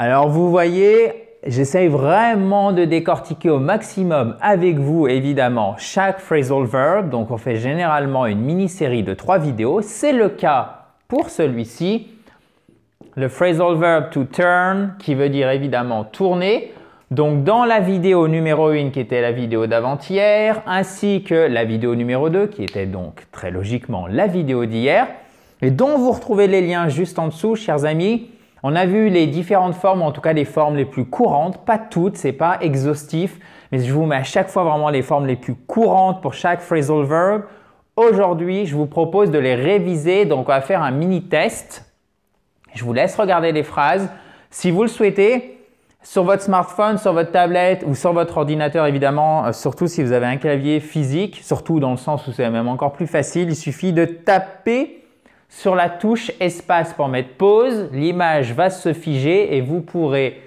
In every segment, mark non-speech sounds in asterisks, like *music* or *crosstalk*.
Alors vous voyez, j'essaye vraiment de décortiquer au maximum avec vous évidemment chaque phrasal verb. Donc on fait généralement une mini-série de trois vidéos. C'est le cas pour celui-ci. Le phrasal verb to turn qui veut dire évidemment tourner. Donc dans la vidéo numéro 1 qui était la vidéo d'avant-hier ainsi que la vidéo numéro 2 qui était donc très logiquement la vidéo d'hier et dont vous retrouvez les liens juste en dessous chers amis. On a vu les différentes formes, en tout cas les formes les plus courantes, pas toutes, c'est pas exhaustif, mais je vous mets à chaque fois vraiment les formes les plus courantes pour chaque phrasal verb. Aujourd'hui, je vous propose de les réviser, donc on va faire un mini test. Je vous laisse regarder les phrases. Si vous le souhaitez, sur votre smartphone, sur votre tablette ou sur votre ordinateur évidemment, euh, surtout si vous avez un clavier physique, surtout dans le sens où c'est même encore plus facile, il suffit de taper sur la touche espace pour mettre pause, l'image va se figer et vous pourrez,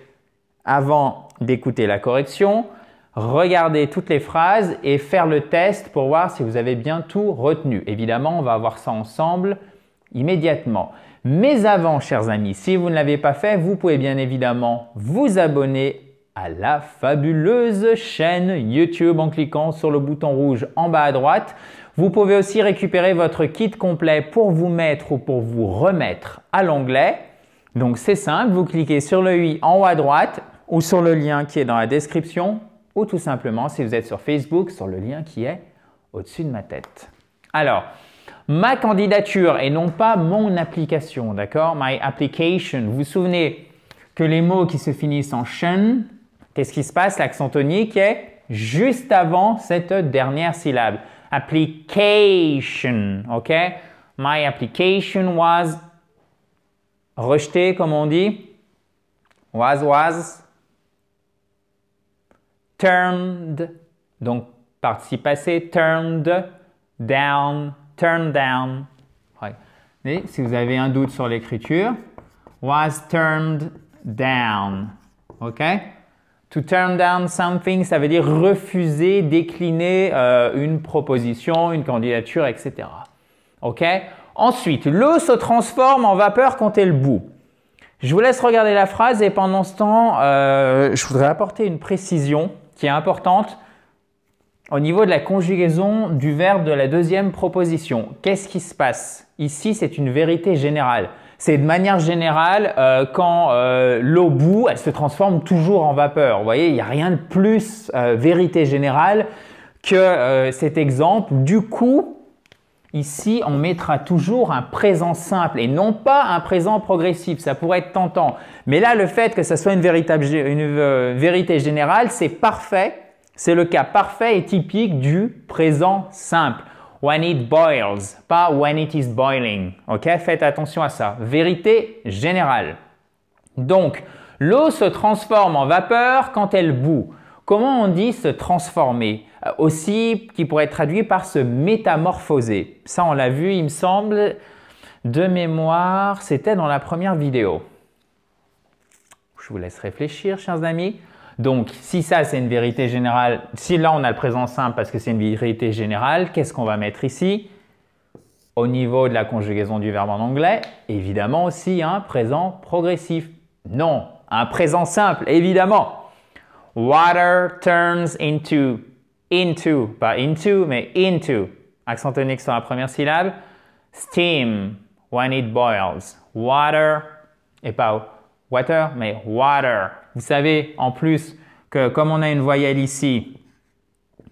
avant d'écouter la correction, regarder toutes les phrases et faire le test pour voir si vous avez bien tout retenu. Évidemment, on va voir ça ensemble immédiatement. Mais avant, chers amis, si vous ne l'avez pas fait, vous pouvez bien évidemment vous abonner à la fabuleuse chaîne YouTube en cliquant sur le bouton rouge en bas à droite. Vous pouvez aussi récupérer votre kit complet pour vous mettre ou pour vous remettre à l'onglet. Donc c'est simple, vous cliquez sur le i en haut à droite ou sur le lien qui est dans la description ou tout simplement si vous êtes sur Facebook sur le lien qui est au-dessus de ma tête. Alors, ma candidature et non pas mon application, d'accord My application. Vous vous souvenez que les mots qui se finissent en chen, qu'est-ce qui se passe L'accent tonique est juste avant cette dernière syllabe application, ok? My application was rejeté, comme on dit. Was, was. Turned, donc participe passé, turned down, turned down. si vous avez un doute sur l'écriture, was turned down. OK? To turn down something, ça veut dire refuser, décliner euh, une proposition, une candidature, etc. OK Ensuite, l'eau se transforme en vapeur quand elle bout. Je vous laisse regarder la phrase et pendant ce temps, euh, je voudrais apporter une précision qui est importante au niveau de la conjugaison du verbe de la deuxième proposition. Qu'est-ce qui se passe Ici, c'est une vérité générale c'est de manière générale euh, quand euh, l'eau bout, elle se transforme toujours en vapeur. Vous voyez, il n'y a rien de plus euh, vérité générale que cet exemple. Du coup, Ici, on mettra toujours un présent simple et non pas un présent progressif. Ça pourrait être tentant. Mais là, le fait que ça soit une, vérité générale, c'est parfait. C'est le cas parfait et typique du présent simple when it boils, pas when it is boiling. Ok, faites attention à ça. Vérité générale. Donc, l'eau se transforme en vapeur quand elle bout. Comment on dit se transformer euh, Aussi, qui pourrait être traduit par se métamorphoser. Ça, on l'a vu, il me semble, de mémoire, c'était dans la première vidéo. Je vous laisse réfléchir, chers amis. Donc, si ça, c'est une vérité générale, si là, on a le présent simple parce que c'est une vérité générale, qu'est-ce qu'on va mettre ici Au niveau de la conjugaison du verbe en anglais, évidemment aussi un présent progressif. Non, un présent simple, évidemment. Water turns into, into, pas into, mais into. Accent tonique sur la première syllabe. Steam when it boils. Water, et pas water, mais water. Vous savez en plus que comme on a une voyelle ici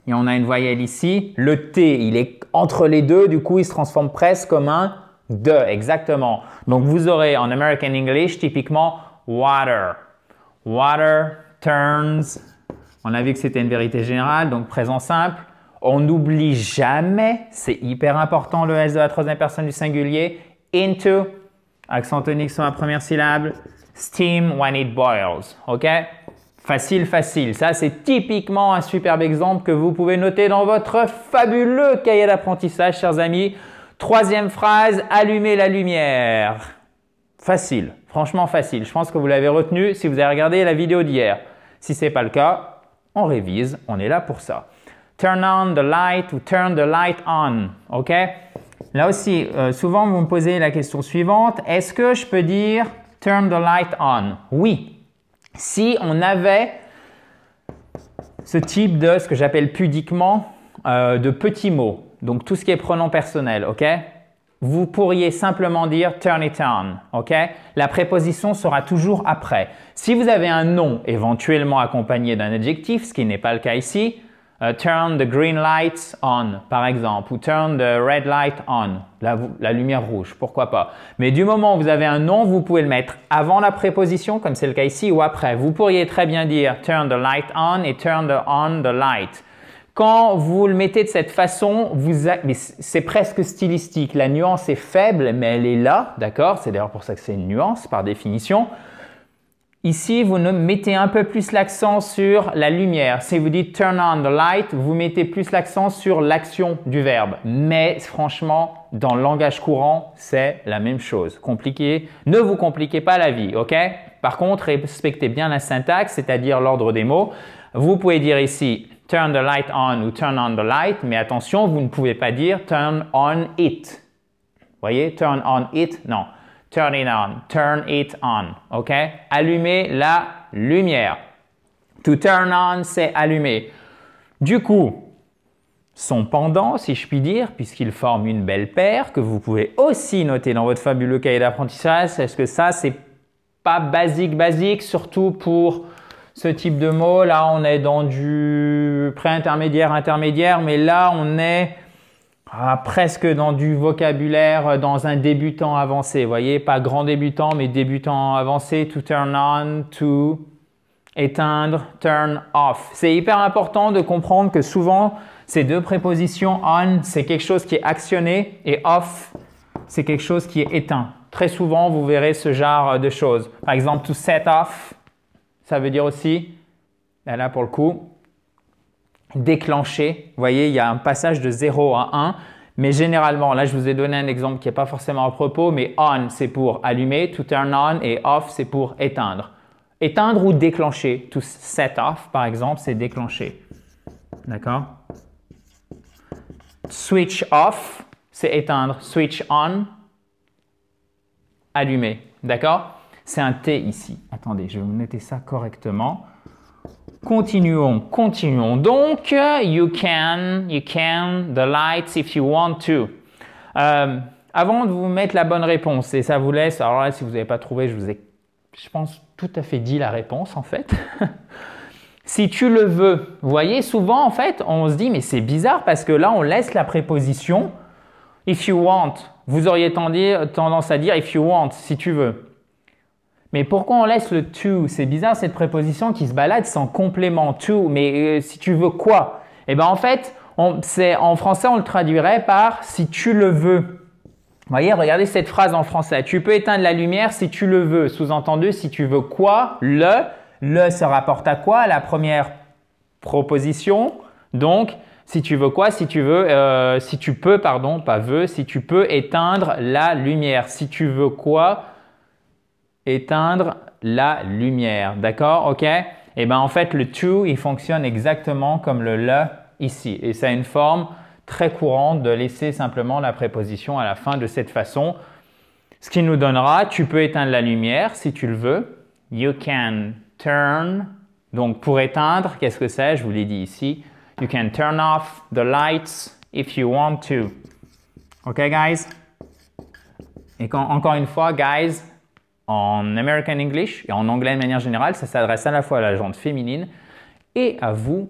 et on a une voyelle ici, le T, il est entre les deux, du coup, il se transforme presque comme un de, exactement. Donc vous aurez en American English typiquement water. Water turns. On a vu que c'était une vérité générale, donc présent simple. On n'oublie jamais, c'est hyper important le S de la troisième personne du singulier, into, accent tonique sur la première syllabe, steam when it boils. OK Facile, facile. Ça, c'est typiquement un superbe exemple que vous pouvez noter dans votre fabuleux cahier d'apprentissage, chers amis. Troisième phrase, allumez la lumière. Facile, franchement facile. Je pense que vous l'avez retenu si vous avez regardé la vidéo d'hier. Si ce n'est pas le cas, on révise, on est là pour ça. Turn on the light ou turn the light on, ok Là aussi, euh, souvent vous me posez la question suivante, est-ce que je peux dire turn the light on. Oui, si on avait ce type de, ce que j'appelle pudiquement, euh, de petits mots, donc tout ce qui est pronom personnel, ok vous pourriez simplement dire turn it on, ok La préposition sera toujours après. Si vous avez un nom éventuellement accompagné d'un adjectif, ce qui n'est pas le cas ici, euh, turn the green light on, par exemple, ou turn the red light on, la, lumière rouge, pourquoi pas. Mais du moment où vous avez un nom, vous pouvez le mettre avant la préposition, comme c'est le cas ici, ou après. Vous pourriez très bien dire turn the light on et turn the on the light. Quand vous le mettez de cette façon, c'est presque stylistique. La nuance est faible, mais elle est là, d'accord C'est d'ailleurs pour ça que c'est une nuance par définition. Ici, vous mettez un peu plus l'accent sur la lumière. Si vous dites turn on the light, vous mettez plus l'accent sur l'action du verbe. Mais franchement, dans le langage courant, c'est la même chose. Compliqué. Ne vous compliquez pas la vie, ok Par contre, respectez bien la syntaxe, c'est-à-dire l'ordre des mots. Vous pouvez dire ici turn the light on ou turn on the light, mais attention, vous ne pouvez pas dire turn on it. Voyez, turn on it, non. Turn it on. Turn it on. OK? Allumer la lumière. To turn on, c'est allumer. Du coup, son pendant, si je puis dire, puisqu'il forme une belle paire que vous pouvez aussi noter dans votre fabuleux cahier d'apprentissage, est-ce que ça, c'est pas basique, basique, surtout pour ce type de mot. Là, on est dans du pré-intermédiaire, intermédiaire, mais là, on est ah, presque dans du vocabulaire euh, dans un débutant avancé, vous voyez, pas grand débutant, mais débutant avancé, to turn on, to éteindre, turn off. C'est hyper important de comprendre que souvent, ces deux prépositions on, c'est quelque chose qui est actionné et off, c'est quelque chose qui est éteint. Très souvent, vous verrez ce genre de choses. Par exemple, to set off, ça veut dire aussi, là pour le coup, déclencher, Vous voyez, il y a un passage de 0 à 1. Mais généralement, là, je vous ai donné un exemple qui n'est pas forcément à propos, mais on, c'est pour allumer, to turn on, et off, c'est pour éteindre. Éteindre ou déclencher. To set off, par exemple, c'est déclencher. D'accord Switch off, c'est éteindre. Switch on, allumer. D'accord C'est un T ici. Attendez, je vais vous noter ça correctement. Continuons, continuons. Donc, euh, you can, you can, the lights if you want to. Euh, avant de vous mettre la bonne réponse, et ça vous laisse, alors là, si vous n'avez pas trouvé, je vous ai, je pense, tout à fait dit la réponse en fait. *laughs* si tu le veux, vous voyez, souvent en fait, on se dit, mais c'est bizarre parce que là, on laisse la préposition if you want. Vous auriez tendance à dire if you want, si tu veux. Mais pourquoi on laisse le to C'est bizarre cette préposition qui se balade sans complément to. Mais euh, si tu veux quoi Eh bien en fait, on, en français on le traduirait par si tu le veux. Vous voyez, regardez cette phrase en français. Tu peux éteindre la lumière si tu le veux. Sous-entendu, si tu veux quoi Le. Le se rapporte à quoi La première proposition. Donc, si tu veux quoi Si tu veux, euh, si tu peux, pardon, pas veux, si tu peux éteindre la lumière. Si tu veux quoi éteindre la lumière. D'accord? OK? Eh bien, en fait, le to, il fonctionne exactement comme le le ici. Et ça a une forme très courante de laisser simplement la préposition à la fin de cette façon. Ce qui nous donnera, tu peux éteindre la lumière si tu le veux. You can turn. Donc, pour éteindre, qu'est-ce que c'est? Je vous l'ai dit ici. You can turn off the lights if you want to. OK, guys? Et encore une fois, guys, en American English et en anglais de manière générale, ça s'adresse à la fois à la gente féminine et à vous,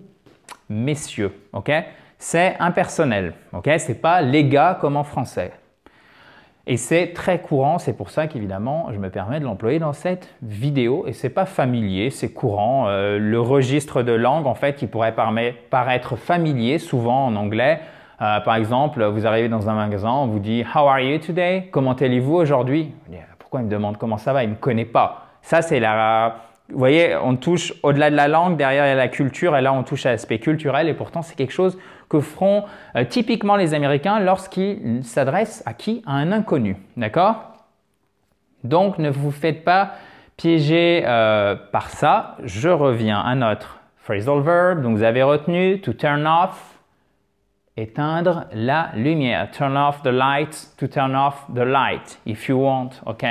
messieurs. Ok C'est impersonnel. Ok C'est pas les gars comme en français. Et c'est très courant, c'est pour ça qu'évidemment je me permets de l'employer dans cette vidéo. Et c'est pas familier, c'est courant. Euh, le registre de langue en fait qui pourrait paraître familier, souvent en anglais. Euh, par exemple, vous arrivez dans un magasin, on vous dit How are you today Comment allez-vous aujourd'hui pourquoi il me demande comment ça va Il ne me connaît pas. Ça, c'est la. Vous voyez, on touche au-delà de la langue, derrière il y a la culture, et là on touche à l'aspect culturel, et pourtant c'est quelque chose que feront euh, typiquement les Américains lorsqu'ils s'adressent à qui À un inconnu. D'accord Donc ne vous faites pas piéger euh, par ça. Je reviens à notre phrasal verb, donc vous avez retenu to turn off, éteindre la lumière. Turn off the light to turn off the light if you want, ok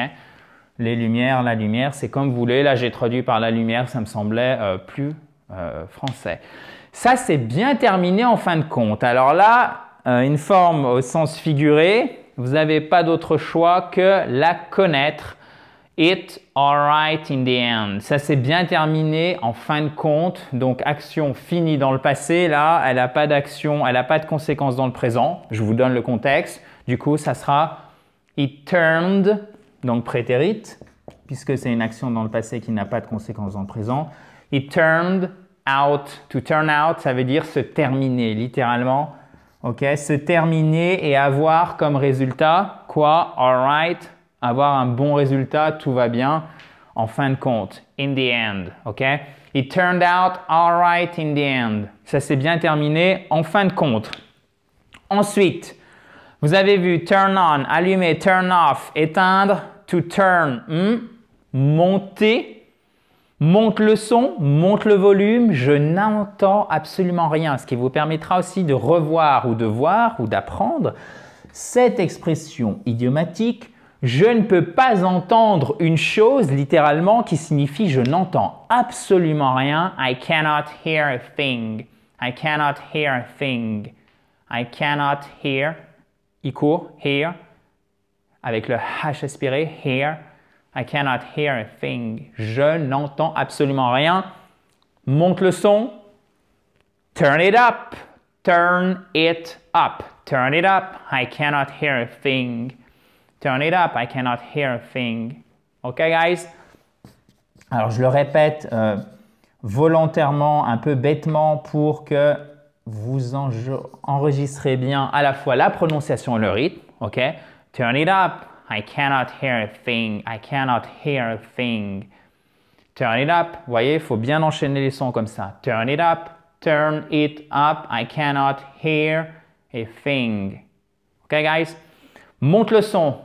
Les lumières, la lumière, c'est comme vous voulez. Là, j'ai traduit par la lumière, ça me semblait euh, plus euh, français. Ça, c'est bien terminé en fin de compte. Alors là, euh, une forme au sens figuré, vous n'avez pas d'autre choix que la connaître. It right in the end. Ça s'est bien terminé en fin de compte. Donc action finie dans le passé. Là, elle n'a pas d'action, elle n'a pas de conséquence dans le présent. Je vous donne le contexte. Du coup, ça sera it turned, donc prétérite, puisque c'est une action dans le passé qui n'a pas de conséquence dans le présent. It turned out. To turn out, ça veut dire se terminer, littéralement. Ok, se terminer et avoir comme résultat quoi? right avoir un bon résultat, tout va bien. En fin de compte, in the end, ok? It turned out all right in the end. Ça s'est bien terminé en fin de compte. Ensuite, vous avez vu turn on, allumer, turn off, éteindre, to turn, hmm? monter, monte le son, monte le volume, je n'entends absolument rien, ce qui vous permettra aussi de revoir ou de voir ou d'apprendre cette expression idiomatique je ne peux pas entendre une chose, littéralement, qui signifie je n'entends absolument rien. I cannot hear a thing. I cannot hear a thing. I cannot hear. Il court, hear. Avec le H aspiré, hear. I cannot hear a thing. Je n'entends absolument rien. Monte le son. Turn it up. Turn it up. Turn it up. I cannot hear a thing. Turn it up, I cannot hear a thing. OK, guys? Alors, je le répète euh, volontairement, un peu bêtement, pour que vous enregistrez bien à la fois la prononciation et le rythme. OK? Turn it up, I cannot hear a thing, I cannot hear a thing. Turn it up, voyez, il faut bien enchaîner les sons comme ça. Turn it up, turn it up, I cannot hear a thing. OK, guys? Monte le son,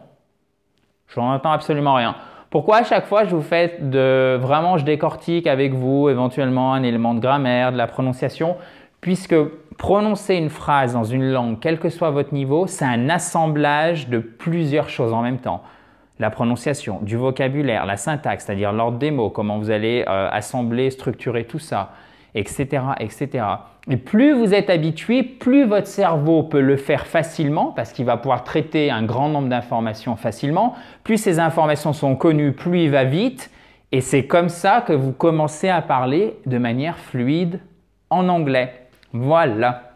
je entends absolument rien. Pourquoi à chaque fois je vous fais de vraiment je décortique avec vous éventuellement un élément de grammaire, de la prononciation, puisque prononcer une phrase dans une langue, quel que soit votre niveau, c'est un assemblage de plusieurs choses en même temps. La prononciation, du vocabulaire, la syntaxe, c'est-à-dire l'ordre des mots, comment vous allez euh, assembler, structurer tout ça etc., etc. Et plus vous êtes habitué, plus votre cerveau peut le faire facilement, parce qu'il va pouvoir traiter un grand nombre d'informations facilement, plus ces informations sont connues, plus il va vite, et c'est comme ça que vous commencez à parler de manière fluide en anglais. Voilà.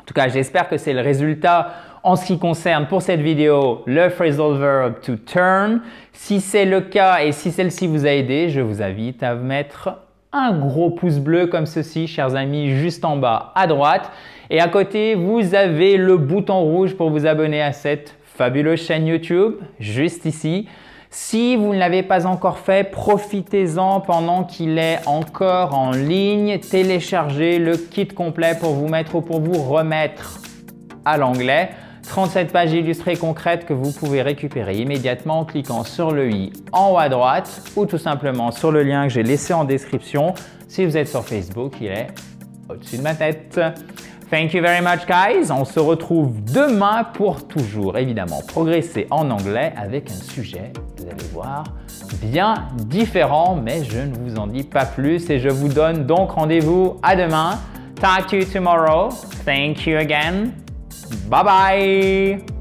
En tout cas, j'espère que c'est le résultat en ce qui concerne pour cette vidéo le phrasal verb to turn. Si c'est le cas et si celle-ci vous a aidé, je vous invite à mettre un gros pouce bleu comme ceci, chers amis, juste en bas à droite. Et à côté, vous avez le bouton rouge pour vous abonner à cette fabuleuse chaîne YouTube, juste ici. Si vous ne l'avez pas encore fait, profitez-en pendant qu'il est encore en ligne. Téléchargez le kit complet pour vous mettre ou pour vous remettre à l'anglais. 37 pages illustrées concrètes que vous pouvez récupérer immédiatement en cliquant sur le i en haut à droite ou tout simplement sur le lien que j'ai laissé en description. Si vous êtes sur Facebook, il est au-dessus de ma tête. Thank you very much guys. On se retrouve demain pour toujours évidemment progresser en anglais avec un sujet, vous allez voir, bien différent, mais je ne vous en dis pas plus et je vous donne donc rendez-vous à demain. Talk to you tomorrow. Thank you again. Bye-bye.